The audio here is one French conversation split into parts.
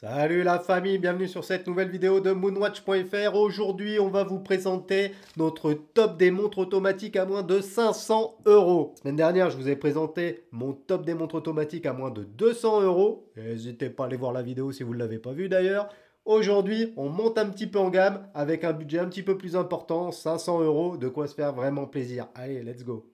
Salut la famille, bienvenue sur cette nouvelle vidéo de moonwatch.fr. Aujourd'hui, on va vous présenter notre top des montres automatiques à moins de 500 euros. semaine dernière, je vous ai présenté mon top des montres automatiques à moins de 200 euros. N'hésitez pas à aller voir la vidéo si vous ne l'avez pas vue d'ailleurs. Aujourd'hui, on monte un petit peu en gamme avec un budget un petit peu plus important, 500 euros, de quoi se faire vraiment plaisir. Allez, let's go.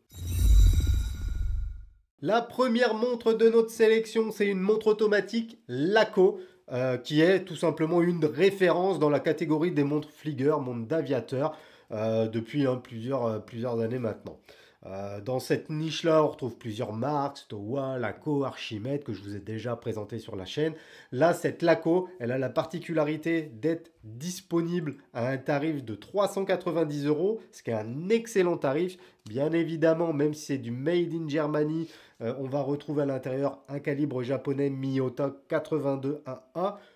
La première montre de notre sélection, c'est une montre automatique Laco. Euh, qui est tout simplement une référence dans la catégorie des montres Flieger, montres d'aviateur, euh, depuis hein, euh, plusieurs années maintenant. Euh, dans cette niche-là, on retrouve plusieurs marques, Stowa, Laco, Archimède, que je vous ai déjà présenté sur la chaîne. Là, cette Laco, elle a la particularité d'être disponible à un tarif de 390 euros, ce qui est un excellent tarif. Bien évidemment, même si c'est du Made in Germany, euh, on va retrouver à l'intérieur un calibre japonais Miyota 82 a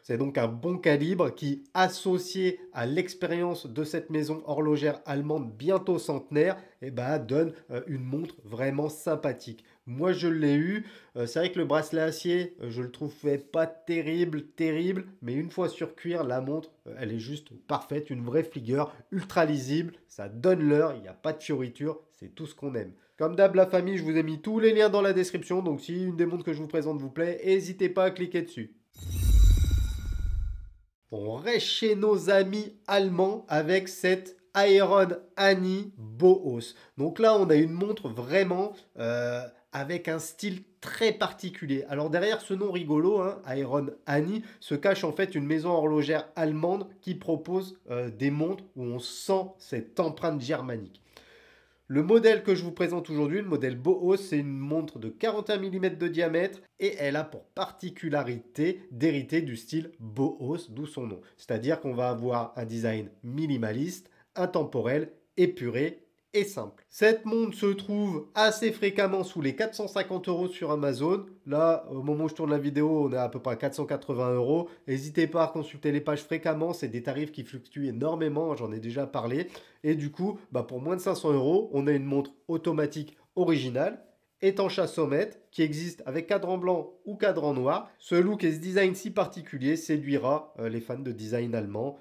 c'est donc un bon calibre qui, associé à l'expérience de cette maison horlogère allemande bientôt centenaire, eh ben, donne euh, une montre vraiment sympathique. Moi, je l'ai eu. Euh, c'est vrai que le bracelet acier, euh, je le trouvais pas terrible, terrible. Mais une fois sur cuir, la montre, elle est juste parfaite. Une vraie fligueur, ultra lisible. Ça donne l'heure. Il n'y a pas de fioriture. C'est tout ce qu'on aime. Comme d'hab, la famille, je vous ai mis tous les liens dans la description. Donc, si une des montres que je vous présente vous plaît, n'hésitez pas à cliquer dessus. On reste chez nos amis allemands avec cette Aeron Annie Boos. Donc là, on a une montre vraiment euh, avec un style très particulier. Alors derrière ce nom rigolo, hein, Annie, se cache en fait une maison horlogère allemande qui propose euh, des montres où on sent cette empreinte germanique. Le modèle que je vous présente aujourd'hui, le modèle Boho, c'est une montre de 41 mm de diamètre et elle a pour particularité d'hériter du style Boho, d'où son nom. C'est-à-dire qu'on va avoir un design minimaliste, intemporel, épuré et simple. Cette montre se trouve assez fréquemment sous les 450 euros sur Amazon. Là, au moment où je tourne la vidéo, on est à peu près à 480 euros. N'hésitez pas à consulter les pages fréquemment, c'est des tarifs qui fluctuent énormément, j'en ai déjà parlé. Et du coup, bah pour moins de 500 euros, on a une montre automatique originale étanche à sommet qui existe avec cadran blanc ou cadran noir. Ce look et ce design si particulier séduira euh, les fans de design allemand.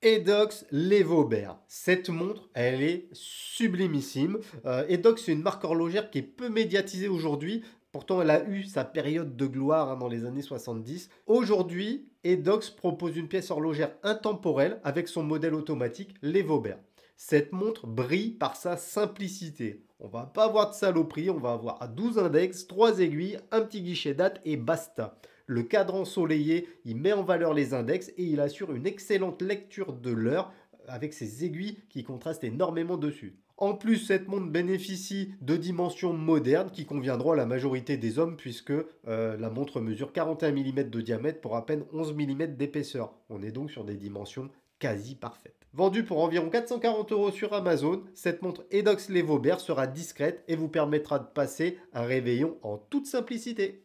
Edox Levaubert. Cette montre, elle est sublimissime. Euh, Edox, c'est une marque horlogère qui est peu médiatisée aujourd'hui. Pourtant, elle a eu sa période de gloire hein, dans les années 70. Aujourd'hui, Edox propose une pièce horlogère intemporelle avec son modèle automatique Levaubert. Cette montre brille par sa simplicité. On va pas avoir de saloperie, on va avoir à 12 index, 3 aiguilles, un petit guichet date et basta le cadran ensoleillé, il met en valeur les index et il assure une excellente lecture de l'heure avec ses aiguilles qui contrastent énormément dessus. En plus, cette montre bénéficie de dimensions modernes qui conviendront à la majorité des hommes puisque euh, la montre mesure 41 mm de diamètre pour à peine 11 mm d'épaisseur. On est donc sur des dimensions quasi parfaites. Vendue pour environ 440 euros sur Amazon, cette montre Edox Vaubert sera discrète et vous permettra de passer un réveillon en toute simplicité.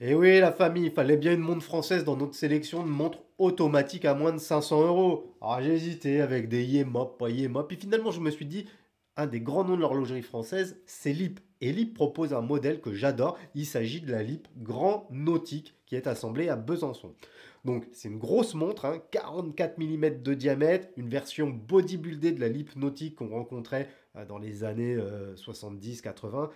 Et eh oui, la famille, il fallait bien une montre française dans notre sélection de montres automatiques à moins de 500 euros. Alors ah, j'ai hésité avec des Yemop, pas Yemop. Puis finalement, je me suis dit, un des grands noms de l'horlogerie française, c'est Lip. Et Lip propose un modèle que j'adore. Il s'agit de la Lip Grand Nautique qui est assemblée à Besançon. Donc c'est une grosse montre, 44 hein, mm de diamètre, une version bodybuildée de la Lip Nautique qu'on rencontrait euh, dans les années 70-80. Euh,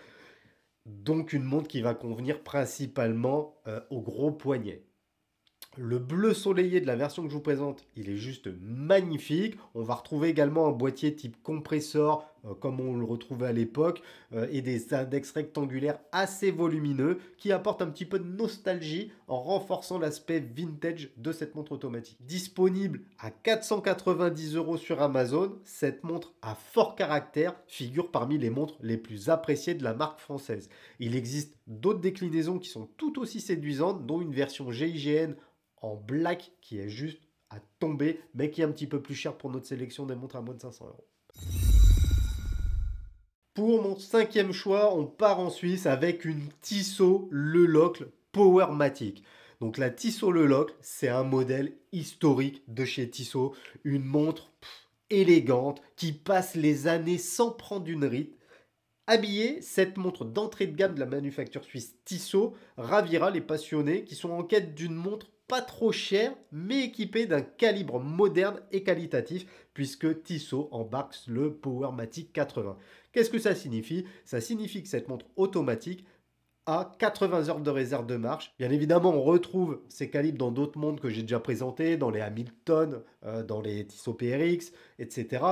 donc une montre qui va convenir principalement euh, aux gros poignets. Le bleu soleillé de la version que je vous présente, il est juste magnifique. On va retrouver également un boîtier type compresseur, euh, comme on le retrouvait à l'époque, euh, et des index rectangulaires assez volumineux, qui apportent un petit peu de nostalgie en renforçant l'aspect vintage de cette montre automatique. Disponible à 490 euros sur Amazon, cette montre à fort caractère figure parmi les montres les plus appréciées de la marque française. Il existe d'autres déclinaisons qui sont tout aussi séduisantes, dont une version GIGN en black qui est juste à tomber, mais qui est un petit peu plus cher pour notre sélection des montres à moins de 500 euros. Pour mon cinquième choix, on part en Suisse avec une Tissot Le Locle Powermatic. Donc la Tissot Le Locle, c'est un modèle historique de chez Tissot, une montre élégante qui passe les années sans prendre une ride. Habillée, cette montre d'entrée de gamme de la manufacture suisse Tissot ravira les passionnés qui sont en quête d'une montre pas trop cher, mais équipé d'un calibre moderne et qualitatif, puisque Tissot embarque le Powermatic 80. Qu'est-ce que ça signifie Ça signifie que cette montre automatique a 80 heures de réserve de marche. Bien évidemment, on retrouve ces calibres dans d'autres montres que j'ai déjà présentées, dans les Hamilton, euh, dans les Tissot PRX, etc.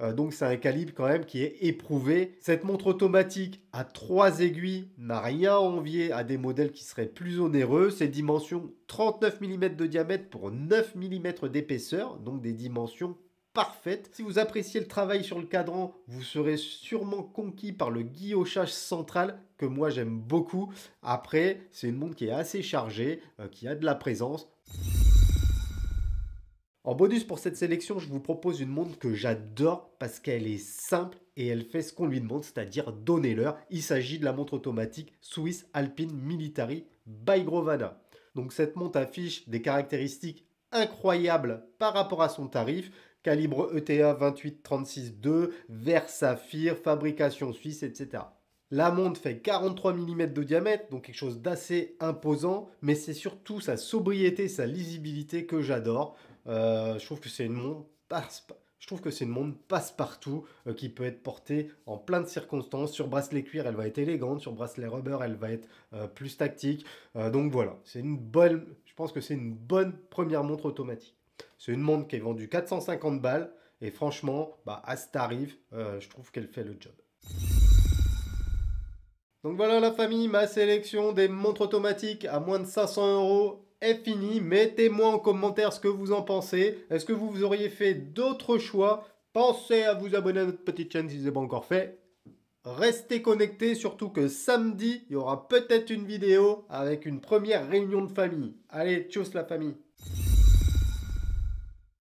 Euh, donc c'est un calibre quand même qui est éprouvé. Cette montre automatique à trois aiguilles n'a rien à envier à des modèles qui seraient plus onéreux. Ses dimensions 39 mm de diamètre pour 9 mm d'épaisseur, donc des dimensions parfaites. Si vous appréciez le travail sur le cadran, vous serez sûrement conquis par le guillochage central que moi j'aime beaucoup. Après, c'est une montre qui est assez chargée, euh, qui a de la présence. En bonus pour cette sélection, je vous propose une montre que j'adore parce qu'elle est simple et elle fait ce qu'on lui demande, c'est-à-dire donner l'heure. Il s'agit de la montre automatique Swiss Alpine Military by Grovana. Donc cette montre affiche des caractéristiques incroyables par rapport à son tarif. Calibre ETA 28-36-2, vert saphir, fabrication suisse, etc. La montre fait 43 mm de diamètre, donc quelque chose d'assez imposant, mais c'est surtout sa sobriété, sa lisibilité que j'adore. Euh, je trouve que c'est une montre je trouve que c'est une montre passe-partout euh, qui peut être portée en plein de circonstances. Sur bracelet cuir, elle va être élégante. Sur bracelet rubber, elle va être euh, plus tactique. donc voilà, c'est une bonne. Je pense que c'est une bonne première montre automatique. C'est une montre qui est vendue 450 balles. Et franchement, bah, à ce tarif, je trouve qu'elle fait le job. Donc voilà la famille, ma sélection des montres automatiques à moins de 500 euros est fini. Mettez-moi en commentaire ce que vous en pensez. Est-ce que vous auriez fait d'autres choix Pensez à vous abonner à notre petite chaîne si ce n'est pas encore fait. Restez connectés, surtout que samedi, il y aura peut-être une vidéo avec une première réunion de famille. Allez, tchuss la famille